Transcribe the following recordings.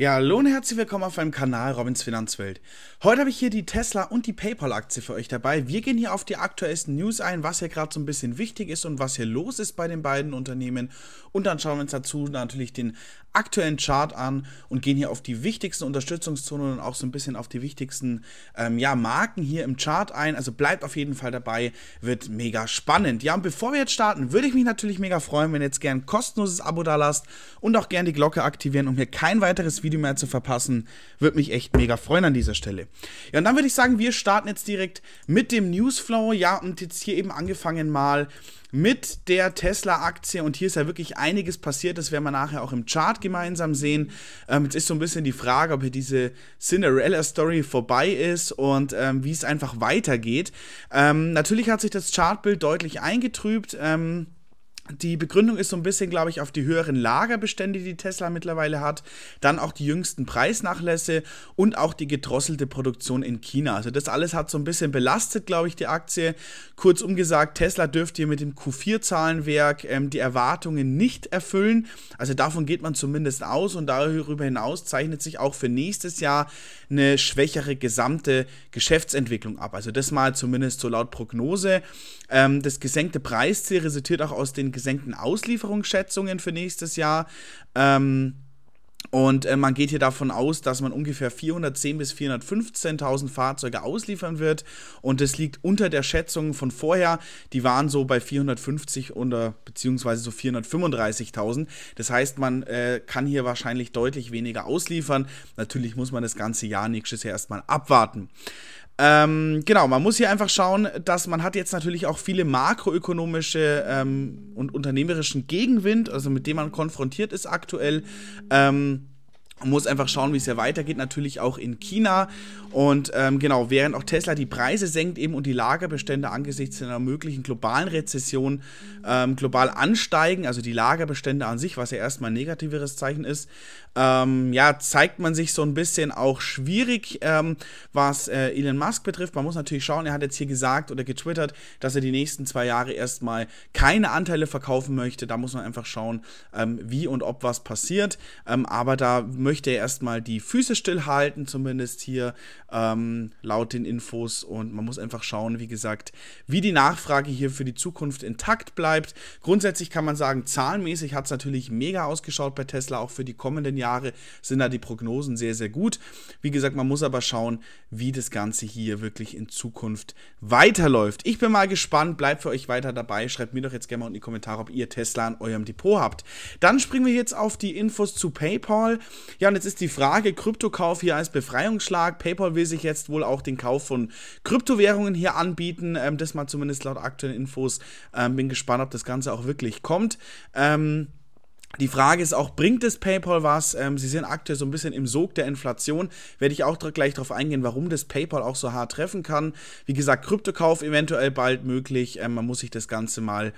Ja, hallo und herzlich willkommen auf meinem Kanal Robins Finanzwelt. Heute habe ich hier die Tesla und die PayPal-Aktie für euch dabei. Wir gehen hier auf die aktuellsten News ein, was hier gerade so ein bisschen wichtig ist und was hier los ist bei den beiden Unternehmen. Und dann schauen wir uns dazu natürlich den aktuellen Chart an und gehen hier auf die wichtigsten Unterstützungszonen und auch so ein bisschen auf die wichtigsten ähm, ja, Marken hier im Chart ein. Also bleibt auf jeden Fall dabei, wird mega spannend. Ja, und bevor wir jetzt starten, würde ich mich natürlich mega freuen, wenn ihr jetzt gern kostenloses Abo da lasst und auch gern die Glocke aktivieren, um hier kein weiteres Video Video mehr zu verpassen. Würde mich echt mega freuen an dieser Stelle. Ja, und dann würde ich sagen, wir starten jetzt direkt mit dem Newsflow. Ja, und jetzt hier eben angefangen mal mit der Tesla-Aktie und hier ist ja wirklich einiges passiert, das werden wir nachher auch im Chart gemeinsam sehen. Ähm, jetzt ist so ein bisschen die Frage, ob hier diese Cinderella-Story vorbei ist und ähm, wie es einfach weitergeht. Ähm, natürlich hat sich das Chartbild deutlich eingetrübt. Ähm, die Begründung ist so ein bisschen, glaube ich, auf die höheren Lagerbestände, die Tesla mittlerweile hat, dann auch die jüngsten Preisnachlässe und auch die gedrosselte Produktion in China. Also das alles hat so ein bisschen belastet, glaube ich, die Aktie. Kurzum gesagt, Tesla dürfte hier mit dem Q4-Zahlenwerk ähm, die Erwartungen nicht erfüllen. Also davon geht man zumindest aus und darüber hinaus zeichnet sich auch für nächstes Jahr eine schwächere gesamte Geschäftsentwicklung ab. Also das mal zumindest so laut Prognose. Ähm, das gesenkte Preisziel resultiert auch aus den gesenkten Auslieferungsschätzungen für nächstes Jahr. Ähm, und äh, man geht hier davon aus, dass man ungefähr 410 bis 415.000 Fahrzeuge ausliefern wird. Und das liegt unter der Schätzung von vorher. Die waren so bei 450 oder beziehungsweise so 435.000. Das heißt, man äh, kann hier wahrscheinlich deutlich weniger ausliefern. Natürlich muss man das ganze Jahr nächstes Jahr erstmal abwarten. Ähm, genau, man muss hier einfach schauen, dass man hat jetzt natürlich auch viele makroökonomische ähm, und unternehmerischen Gegenwind, also mit dem man konfrontiert ist aktuell. Ähm, muss einfach schauen, wie es ja weitergeht, natürlich auch in China. Und ähm, genau, während auch Tesla die Preise senkt eben und die Lagerbestände angesichts einer möglichen globalen Rezession ähm, global ansteigen, also die Lagerbestände an sich, was ja erstmal ein negativeres Zeichen ist, ähm, ja, zeigt man sich so ein bisschen auch schwierig, ähm, was äh, Elon Musk betrifft. Man muss natürlich schauen, er hat jetzt hier gesagt oder getwittert, dass er die nächsten zwei Jahre erstmal keine Anteile verkaufen möchte. Da muss man einfach schauen, ähm, wie und ob was passiert. Ähm, aber da möchte möchte erstmal die Füße stillhalten, zumindest hier ähm, laut den Infos. Und man muss einfach schauen, wie gesagt, wie die Nachfrage hier für die Zukunft intakt bleibt. Grundsätzlich kann man sagen, zahlenmäßig hat es natürlich mega ausgeschaut bei Tesla. Auch für die kommenden Jahre sind da die Prognosen sehr, sehr gut. Wie gesagt, man muss aber schauen, wie das Ganze hier wirklich in Zukunft weiterläuft. Ich bin mal gespannt, bleibt für euch weiter dabei. Schreibt mir doch jetzt gerne mal in die Kommentare, ob ihr Tesla an eurem Depot habt. Dann springen wir jetzt auf die Infos zu PayPal. Ja, und jetzt ist die Frage, Kryptokauf hier als Befreiungsschlag. PayPal will sich jetzt wohl auch den Kauf von Kryptowährungen hier anbieten. Ähm, das mal zumindest laut aktuellen Infos. Ähm, bin gespannt, ob das Ganze auch wirklich kommt. Ähm, die Frage ist auch, bringt es PayPal was? Ähm, sie sind aktuell so ein bisschen im Sog der Inflation. Werde ich auch gleich darauf eingehen, warum das PayPal auch so hart treffen kann. Wie gesagt, Kryptokauf eventuell bald möglich. Ähm, man muss sich das Ganze mal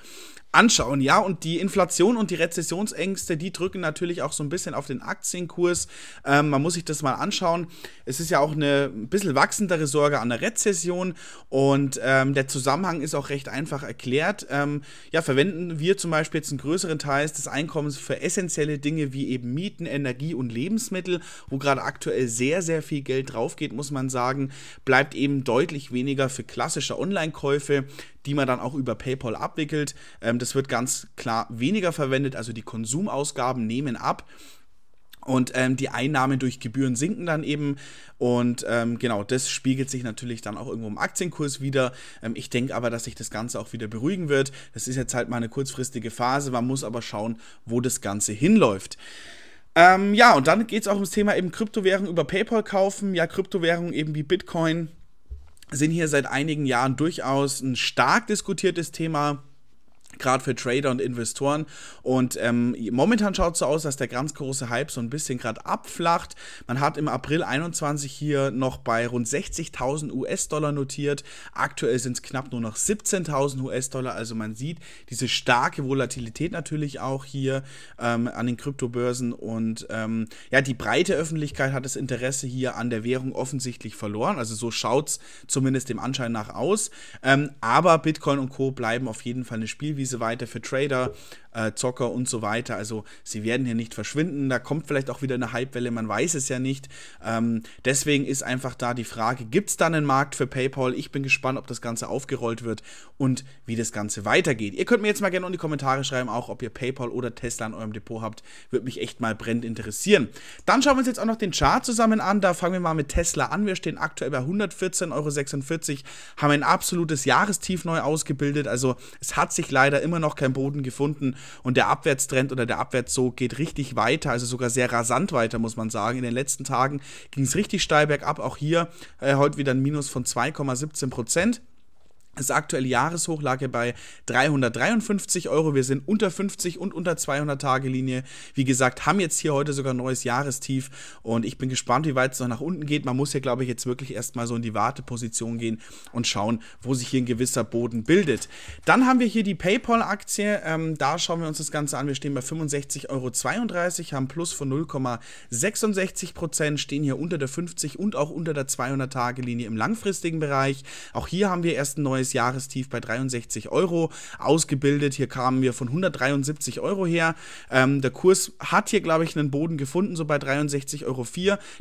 anschauen, ja. Und die Inflation und die Rezessionsängste, die drücken natürlich auch so ein bisschen auf den Aktienkurs. Ähm, man muss sich das mal anschauen. Es ist ja auch eine ein bisschen wachsendere Sorge an der Rezession und ähm, der Zusammenhang ist auch recht einfach erklärt. Ähm, ja, verwenden wir zum Beispiel jetzt einen größeren Teil des Einkommens für essentielle Dinge wie eben Mieten, Energie und Lebensmittel, wo gerade aktuell sehr, sehr viel Geld drauf geht, muss man sagen, bleibt eben deutlich weniger für klassische Online-Käufe, die man dann auch über PayPal abwickelt. Ähm, das wird ganz klar weniger verwendet, also die Konsumausgaben nehmen ab. Und ähm, die Einnahmen durch Gebühren sinken dann eben. Und ähm, genau, das spiegelt sich natürlich dann auch irgendwo im Aktienkurs wieder. Ähm, ich denke aber, dass sich das Ganze auch wieder beruhigen wird. Das ist jetzt halt mal eine kurzfristige Phase. Man muss aber schauen, wo das Ganze hinläuft. Ähm, ja, und dann geht es auch ums Thema eben Kryptowährung über PayPal kaufen. Ja, Kryptowährung eben wie Bitcoin sind hier seit einigen Jahren durchaus ein stark diskutiertes Thema gerade für Trader und Investoren. Und ähm, momentan schaut es so aus, dass der ganz große Hype so ein bisschen gerade abflacht. Man hat im April 21 hier noch bei rund 60.000 US-Dollar notiert. Aktuell sind es knapp nur noch 17.000 US-Dollar. Also man sieht diese starke Volatilität natürlich auch hier ähm, an den Kryptobörsen. Und ähm, ja, die breite Öffentlichkeit hat das Interesse hier an der Währung offensichtlich verloren. Also so schaut es zumindest dem Anschein nach aus. Ähm, aber Bitcoin und Co. bleiben auf jeden Fall eine Spielwiese Expertise weiter für Trader äh, Zocker und so weiter. Also sie werden hier nicht verschwinden. Da kommt vielleicht auch wieder eine Hypewelle, man weiß es ja nicht. Ähm, deswegen ist einfach da die Frage, gibt es da einen Markt für PayPal? Ich bin gespannt, ob das Ganze aufgerollt wird und wie das Ganze weitergeht. Ihr könnt mir jetzt mal gerne in die Kommentare schreiben, auch ob ihr PayPal oder Tesla in eurem Depot habt. Würde mich echt mal brennend interessieren. Dann schauen wir uns jetzt auch noch den Chart zusammen an. Da fangen wir mal mit Tesla an. Wir stehen aktuell bei 114,46 Euro, haben ein absolutes Jahrestief neu ausgebildet. Also es hat sich leider immer noch kein Boden gefunden. Und der Abwärtstrend oder der Abwärtszug geht richtig weiter, also sogar sehr rasant weiter, muss man sagen. In den letzten Tagen ging es richtig steil bergab. Auch hier äh, heute wieder ein Minus von 2,17 Prozent. Das aktuelle Jahreshoch lag bei 353 Euro. Wir sind unter 50 und unter 200 Tage Linie. Wie gesagt, haben jetzt hier heute sogar ein neues Jahrestief und ich bin gespannt, wie weit es noch nach unten geht. Man muss hier, glaube ich, jetzt wirklich erstmal so in die Warteposition gehen und schauen, wo sich hier ein gewisser Boden bildet. Dann haben wir hier die PayPal-Aktie. Ähm, da schauen wir uns das Ganze an. Wir stehen bei 65,32 Euro, haben Plus von 0,66 Prozent, stehen hier unter der 50 und auch unter der 200 Tage Linie im langfristigen Bereich. Auch hier haben wir erst ein neues neues Jahrestief bei 63 Euro ausgebildet. Hier kamen wir von 173 Euro her. Ähm, der Kurs hat hier, glaube ich, einen Boden gefunden, so bei 63,04 Euro.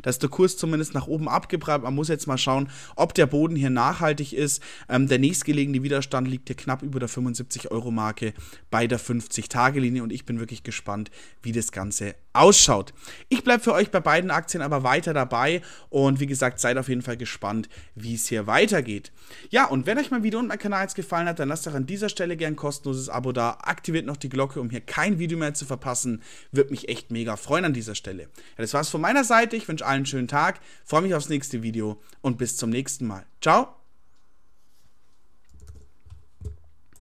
Da ist der Kurs zumindest nach oben abgeprallt. Man muss jetzt mal schauen, ob der Boden hier nachhaltig ist. Ähm, der nächstgelegene Widerstand liegt hier knapp über der 75-Euro-Marke bei der 50-Tage-Linie und ich bin wirklich gespannt, wie das Ganze ausschaut. Ich bleibe für euch bei beiden Aktien aber weiter dabei und wie gesagt, seid auf jeden Fall gespannt, wie es hier weitergeht. Ja, und wenn euch mal wieder Video und mein Kanal jetzt gefallen hat, dann lasst doch an dieser Stelle gern ein kostenloses Abo da, aktiviert noch die Glocke, um hier kein Video mehr zu verpassen. Würde mich echt mega freuen an dieser Stelle. Ja, das war's von meiner Seite. Ich wünsche allen einen schönen Tag, freue mich aufs nächste Video und bis zum nächsten Mal. Ciao!